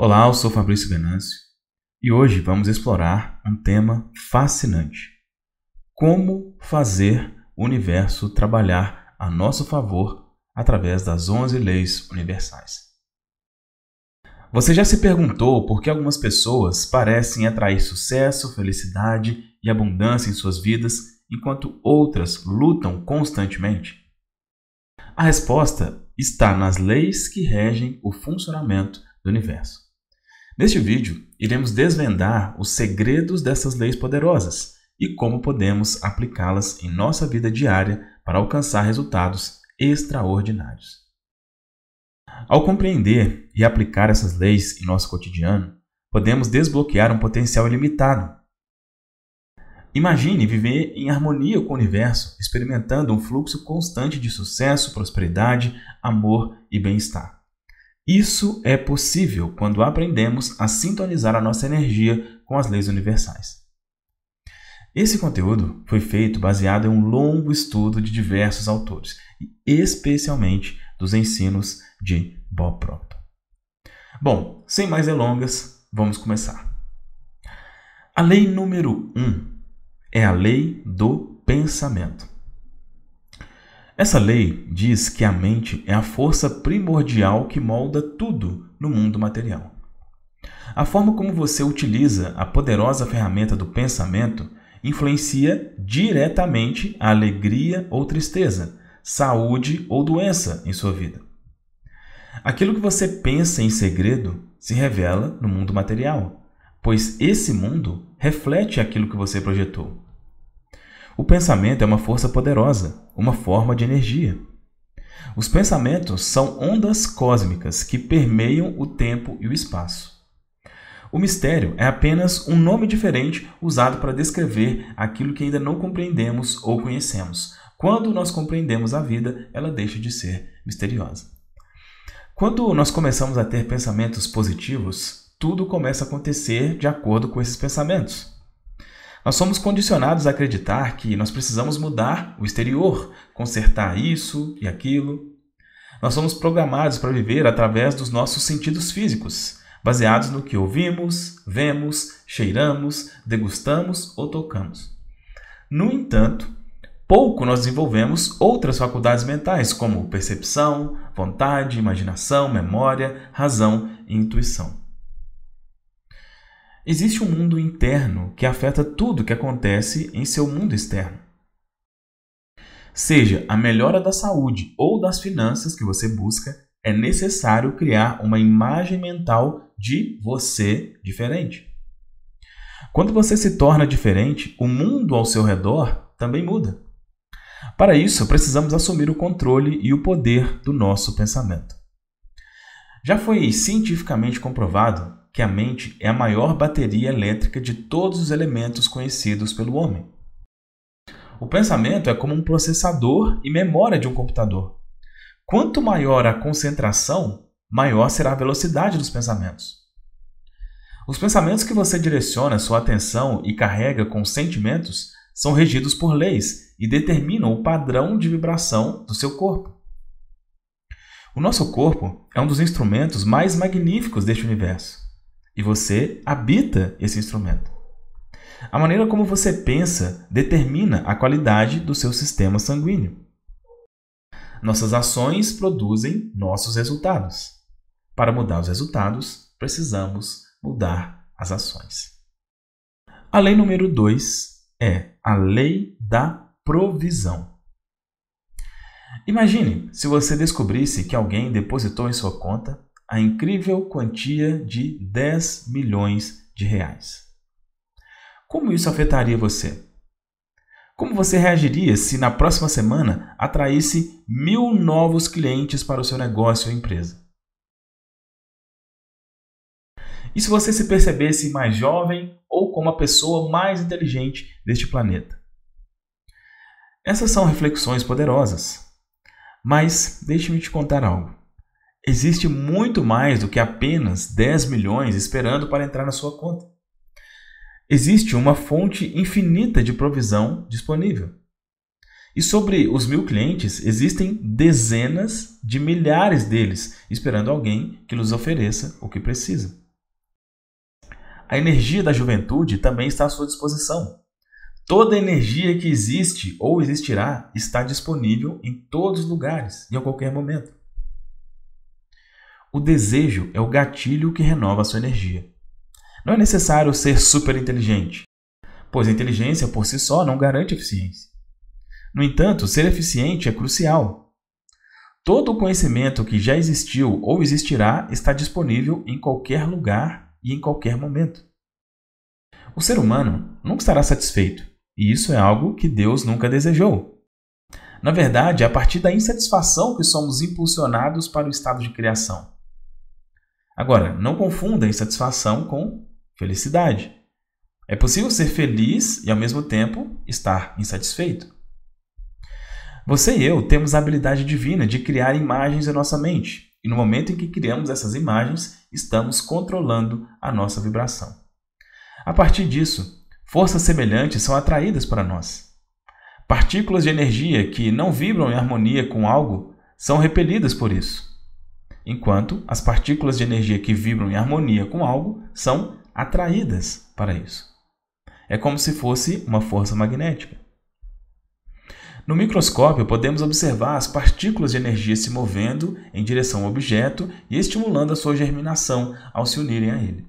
Olá, eu sou Fabrício Venâncio e hoje vamos explorar um tema fascinante: como fazer o universo trabalhar a nosso favor através das 11 leis universais. Você já se perguntou por que algumas pessoas parecem atrair sucesso, felicidade e abundância em suas vidas, enquanto outras lutam constantemente? A resposta está nas leis que regem o funcionamento do universo. Neste vídeo, iremos desvendar os segredos dessas leis poderosas e como podemos aplicá-las em nossa vida diária para alcançar resultados extraordinários. Ao compreender e aplicar essas leis em nosso cotidiano, podemos desbloquear um potencial ilimitado. Imagine viver em harmonia com o universo, experimentando um fluxo constante de sucesso, prosperidade, amor e bem-estar. Isso é possível quando aprendemos a sintonizar a nossa energia com as leis universais. Esse conteúdo foi feito baseado em um longo estudo de diversos autores, especialmente dos ensinos de Bob Proctor. Bom, sem mais delongas, vamos começar. A lei número 1 um é a lei do pensamento. Essa lei diz que a mente é a força primordial que molda tudo no mundo material. A forma como você utiliza a poderosa ferramenta do pensamento influencia diretamente a alegria ou tristeza, saúde ou doença em sua vida. Aquilo que você pensa em segredo se revela no mundo material, pois esse mundo reflete aquilo que você projetou. O pensamento é uma força poderosa, uma forma de energia. Os pensamentos são ondas cósmicas que permeiam o tempo e o espaço. O mistério é apenas um nome diferente usado para descrever aquilo que ainda não compreendemos ou conhecemos. Quando nós compreendemos a vida, ela deixa de ser misteriosa. Quando nós começamos a ter pensamentos positivos, tudo começa a acontecer de acordo com esses pensamentos. Nós somos condicionados a acreditar que nós precisamos mudar o exterior, consertar isso e aquilo. Nós somos programados para viver através dos nossos sentidos físicos, baseados no que ouvimos, vemos, cheiramos, degustamos ou tocamos. No entanto, pouco nós desenvolvemos outras faculdades mentais, como percepção, vontade, imaginação, memória, razão e intuição. Existe um mundo interno que afeta tudo que acontece em seu mundo externo. Seja a melhora da saúde ou das finanças que você busca, é necessário criar uma imagem mental de você diferente. Quando você se torna diferente, o mundo ao seu redor também muda. Para isso, precisamos assumir o controle e o poder do nosso pensamento. Já foi cientificamente comprovado que a mente é a maior bateria elétrica de todos os elementos conhecidos pelo homem. O pensamento é como um processador e memória de um computador. Quanto maior a concentração, maior será a velocidade dos pensamentos. Os pensamentos que você direciona sua atenção e carrega com sentimentos são regidos por leis e determinam o padrão de vibração do seu corpo. O nosso corpo é um dos instrumentos mais magníficos deste universo e você habita esse instrumento. A maneira como você pensa determina a qualidade do seu sistema sanguíneo. Nossas ações produzem nossos resultados. Para mudar os resultados, precisamos mudar as ações. A lei número 2 é a lei da provisão. Imagine se você descobrisse que alguém depositou em sua conta a incrível quantia de 10 milhões de reais. Como isso afetaria você? Como você reagiria se na próxima semana atraísse mil novos clientes para o seu negócio ou empresa? E se você se percebesse mais jovem ou como a pessoa mais inteligente deste planeta? Essas são reflexões poderosas. Mas deixe-me te contar algo. Existe muito mais do que apenas 10 milhões esperando para entrar na sua conta. Existe uma fonte infinita de provisão disponível. E sobre os mil clientes, existem dezenas de milhares deles esperando alguém que lhes ofereça o que precisa. A energia da juventude também está à sua disposição. Toda a energia que existe ou existirá está disponível em todos os lugares e a qualquer momento. O desejo é o gatilho que renova sua energia. Não é necessário ser super inteligente, pois a inteligência por si só não garante eficiência. No entanto, ser eficiente é crucial. Todo o conhecimento que já existiu ou existirá está disponível em qualquer lugar e em qualquer momento. O ser humano nunca estará satisfeito, e isso é algo que Deus nunca desejou. Na verdade, é a partir da insatisfação que somos impulsionados para o estado de criação. Agora, não confunda insatisfação com felicidade. É possível ser feliz e, ao mesmo tempo, estar insatisfeito. Você e eu temos a habilidade divina de criar imagens em nossa mente, e no momento em que criamos essas imagens, estamos controlando a nossa vibração. A partir disso, forças semelhantes são atraídas para nós. Partículas de energia que não vibram em harmonia com algo são repelidas por isso enquanto as partículas de energia que vibram em harmonia com algo são atraídas para isso. É como se fosse uma força magnética. No microscópio, podemos observar as partículas de energia se movendo em direção ao objeto e estimulando a sua germinação ao se unirem a ele.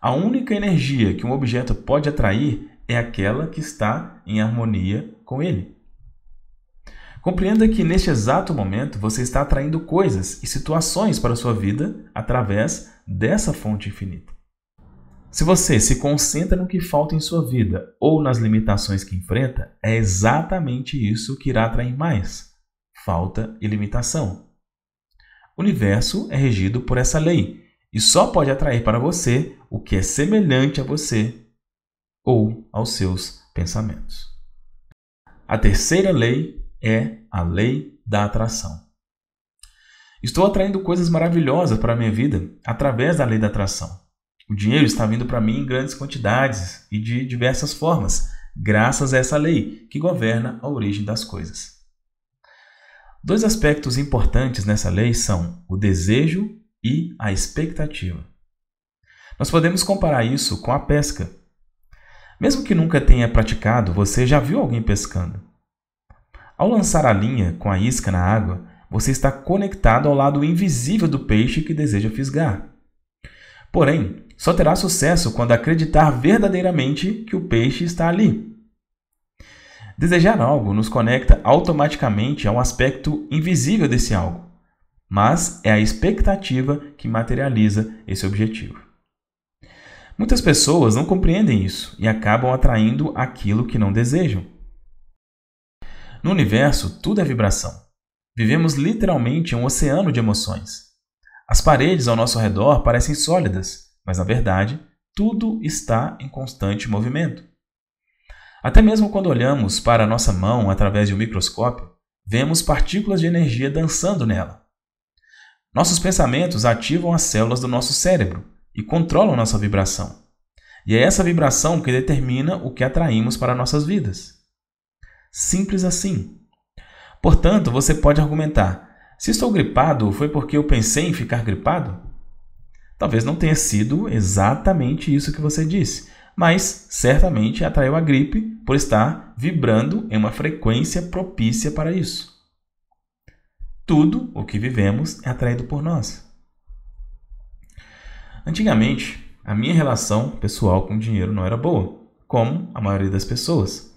A única energia que um objeto pode atrair é aquela que está em harmonia com ele. Compreenda que neste exato momento você está atraindo coisas e situações para a sua vida através dessa fonte infinita. Se você se concentra no que falta em sua vida ou nas limitações que enfrenta, é exatamente isso que irá atrair mais: falta e limitação. O universo é regido por essa lei e só pode atrair para você o que é semelhante a você ou aos seus pensamentos. A terceira lei é a lei da atração. Estou atraindo coisas maravilhosas para a minha vida através da lei da atração. O dinheiro está vindo para mim em grandes quantidades e de diversas formas, graças a essa lei que governa a origem das coisas. Dois aspectos importantes nessa lei são o desejo e a expectativa. Nós podemos comparar isso com a pesca. Mesmo que nunca tenha praticado, você já viu alguém pescando. Ao lançar a linha com a isca na água, você está conectado ao lado invisível do peixe que deseja fisgar. Porém, só terá sucesso quando acreditar verdadeiramente que o peixe está ali. Desejar algo nos conecta automaticamente a um aspecto invisível desse algo, mas é a expectativa que materializa esse objetivo. Muitas pessoas não compreendem isso e acabam atraindo aquilo que não desejam. No universo, tudo é vibração. Vivemos literalmente um oceano de emoções. As paredes ao nosso redor parecem sólidas, mas na verdade, tudo está em constante movimento. Até mesmo quando olhamos para a nossa mão através de um microscópio, vemos partículas de energia dançando nela. Nossos pensamentos ativam as células do nosso cérebro e controlam nossa vibração. E é essa vibração que determina o que atraímos para nossas vidas. Simples assim. Portanto, você pode argumentar: se estou gripado, foi porque eu pensei em ficar gripado? Talvez não tenha sido exatamente isso que você disse, mas certamente atraiu a gripe por estar vibrando em uma frequência propícia para isso. Tudo o que vivemos é atraído por nós. Antigamente, a minha relação pessoal com o dinheiro não era boa, como a maioria das pessoas.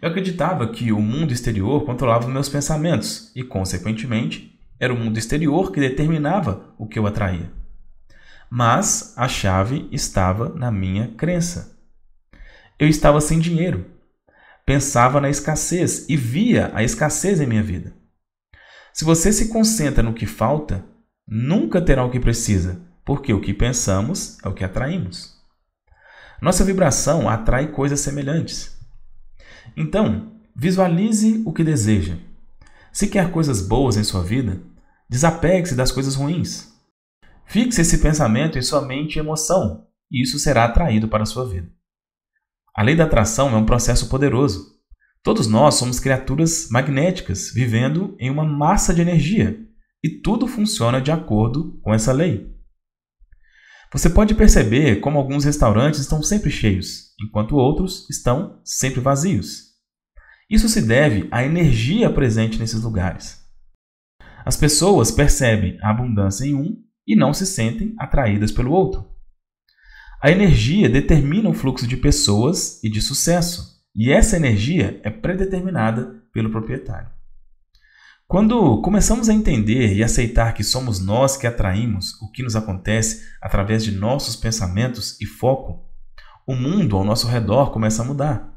Eu acreditava que o mundo exterior controlava meus pensamentos e, consequentemente, era o mundo exterior que determinava o que eu atraía. Mas a chave estava na minha crença. Eu estava sem dinheiro. Pensava na escassez e via a escassez em minha vida. Se você se concentra no que falta, nunca terá o que precisa, porque o que pensamos é o que atraímos. Nossa vibração atrai coisas semelhantes. Então, visualize o que deseja. Se quer coisas boas em sua vida, desapegue-se das coisas ruins. Fixe esse pensamento em sua mente e emoção, e isso será atraído para a sua vida. A lei da atração é um processo poderoso. Todos nós somos criaturas magnéticas vivendo em uma massa de energia, e tudo funciona de acordo com essa lei. Você pode perceber como alguns restaurantes estão sempre cheios, enquanto outros estão sempre vazios. Isso se deve à energia presente nesses lugares. As pessoas percebem a abundância em um e não se sentem atraídas pelo outro. A energia determina o fluxo de pessoas e de sucesso, e essa energia é predeterminada pelo proprietário. Quando começamos a entender e aceitar que somos nós que atraímos o que nos acontece através de nossos pensamentos e foco, o mundo ao nosso redor começa a mudar.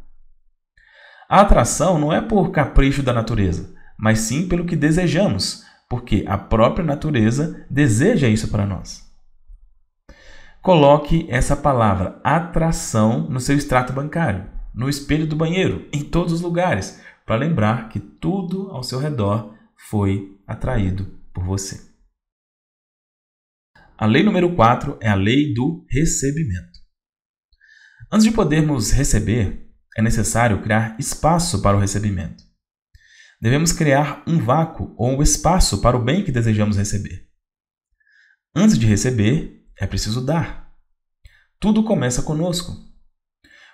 A atração não é por capricho da natureza, mas sim pelo que desejamos, porque a própria natureza deseja isso para nós. Coloque essa palavra atração no seu extrato bancário, no espelho do banheiro, em todos os lugares, para lembrar que tudo ao seu redor foi atraído por você. A lei número 4 é a lei do recebimento. Antes de podermos receber, é necessário criar espaço para o recebimento. Devemos criar um vácuo ou um espaço para o bem que desejamos receber. Antes de receber, é preciso dar. Tudo começa conosco.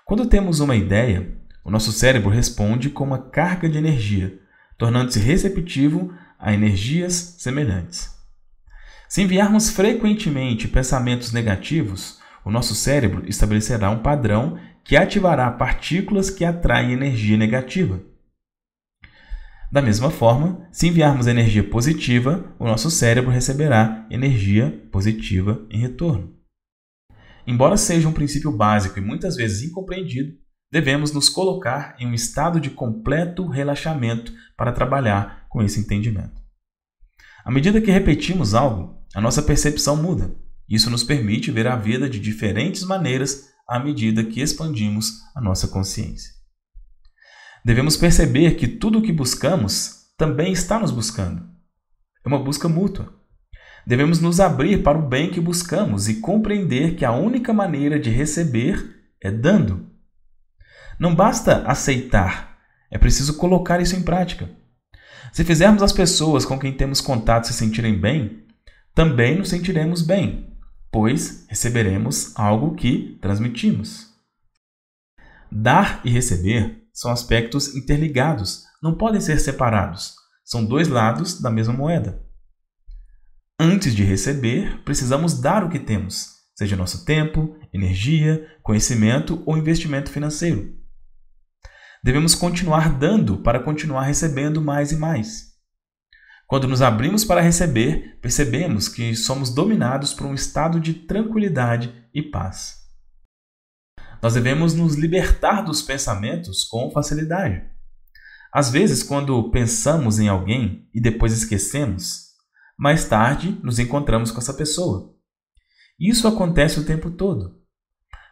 Quando temos uma ideia, o nosso cérebro responde com uma carga de energia, tornando-se receptivo a energias semelhantes. Se enviarmos frequentemente pensamentos negativos, o nosso cérebro estabelecerá um padrão que ativará partículas que atraem energia negativa. Da mesma forma, se enviarmos energia positiva, o nosso cérebro receberá energia positiva em retorno. Embora seja um princípio básico e muitas vezes incompreendido, devemos nos colocar em um estado de completo relaxamento para trabalhar com esse entendimento. À medida que repetimos algo, a nossa percepção muda. Isso nos permite ver a vida de diferentes maneiras à medida que expandimos a nossa consciência. Devemos perceber que tudo o que buscamos também está nos buscando. É uma busca mútua. Devemos nos abrir para o bem que buscamos e compreender que a única maneira de receber é dando. Não basta aceitar, é preciso colocar isso em prática. Se fizermos as pessoas com quem temos contato se sentirem bem, também nos sentiremos bem pois receberemos algo que transmitimos. Dar e receber são aspectos interligados, não podem ser separados. São dois lados da mesma moeda. Antes de receber, precisamos dar o que temos, seja nosso tempo, energia, conhecimento ou investimento financeiro. Devemos continuar dando para continuar recebendo mais e mais. Quando nos abrimos para receber, percebemos que somos dominados por um estado de tranquilidade e paz. Nós devemos nos libertar dos pensamentos com facilidade. Às vezes, quando pensamos em alguém e depois esquecemos, mais tarde nos encontramos com essa pessoa. Isso acontece o tempo todo.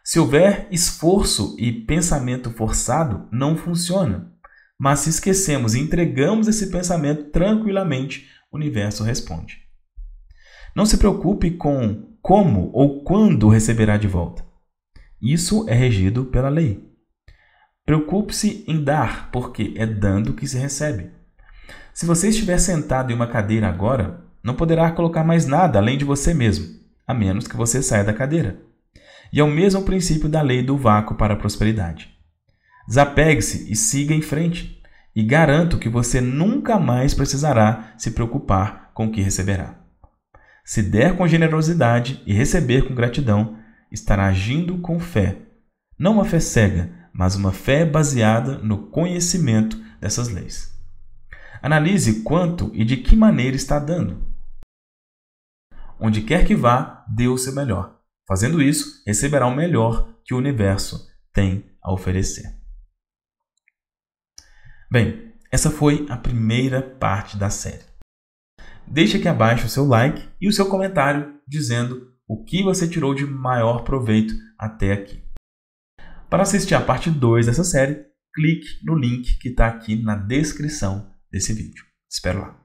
Se houver esforço e pensamento forçado, não funciona. Mas se esquecemos e entregamos esse pensamento tranquilamente, o universo responde. Não se preocupe com como ou quando receberá de volta. Isso é regido pela lei. Preocupe-se em dar, porque é dando que se recebe. Se você estiver sentado em uma cadeira agora, não poderá colocar mais nada além de você mesmo, a menos que você saia da cadeira. E é o mesmo princípio da lei do vácuo para a prosperidade. Desapegue-se e siga em frente, e garanto que você nunca mais precisará se preocupar com o que receberá. Se der com generosidade e receber com gratidão, estará agindo com fé. Não uma fé cega, mas uma fé baseada no conhecimento dessas leis. Analise quanto e de que maneira está dando. Onde quer que vá, dê o seu melhor. Fazendo isso, receberá o melhor que o universo tem a oferecer. Bem, essa foi a primeira parte da série. Deixe aqui abaixo o seu like e o seu comentário dizendo o que você tirou de maior proveito até aqui. Para assistir a parte 2 dessa série, clique no link que está aqui na descrição desse vídeo. Espero lá.